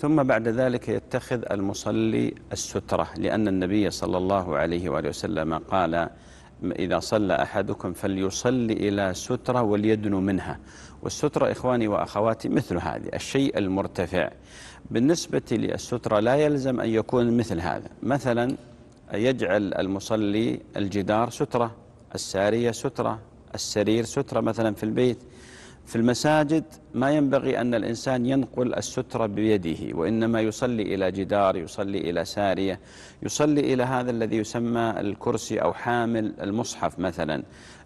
ثم بعد ذلك يتخذ المصلي السترة لأن النبي صلى الله عليه وآله وسلم قال إذا صلى أحدكم فليصلي إلى سترة وليدنو منها والسترة إخواني وأخواتي مثل هذه الشيء المرتفع بالنسبة للسترة لا يلزم أن يكون مثل هذا مثلا يجعل المصلي الجدار سترة السارية سترة السرير سترة مثلا في البيت في المساجد ما ينبغي أن الإنسان ينقل السترة بيده وإنما يصلي إلى جدار يصلي إلى سارية يصلي إلى هذا الذي يسمى الكرسي أو حامل المصحف مثلا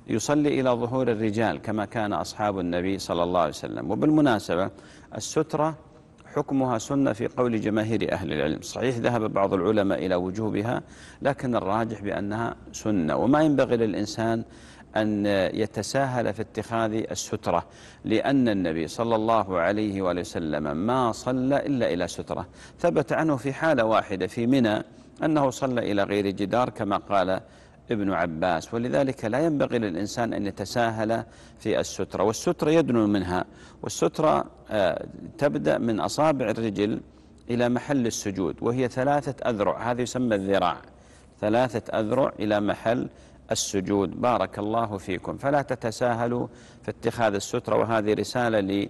يصلي إلى ظهور الرجال كما كان أصحاب النبي صلى الله عليه وسلم وبالمناسبة السترة حكمها سنة في قول جماهير أهل العلم صحيح ذهب بعض العلماء إلى وجوبها لكن الراجح بأنها سنة وما ينبغي للإنسان أن يتساهل في اتخاذ السترة لأن النبي صلى الله عليه وآله وسلم ما صلى إلا إلى سترة ثبت عنه في حالة واحدة في منى أنه صلى إلى غير جدار كما قال ابن عباس ولذلك لا ينبغي للإنسان أن يتساهل في السترة والسترة يدنو منها والسترة آه، تبدأ من أصابع الرجل إلى محل السجود وهي ثلاثة أذرع هذا يسمى الذراع ثلاثة أذرع إلى محل السجود بارك الله فيكم فلا تتساهلوا في اتخاذ السترة وهذه رسالة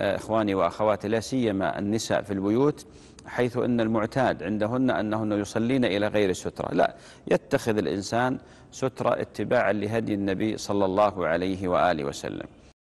لإخواني وأخواتي لا سيما النساء في البيوت حيث أن المعتاد عندهن أنهن يصلين إلى غير السترة لا يتخذ الإنسان سترة اتباعا لهدي النبي صلى الله عليه وآله وسلم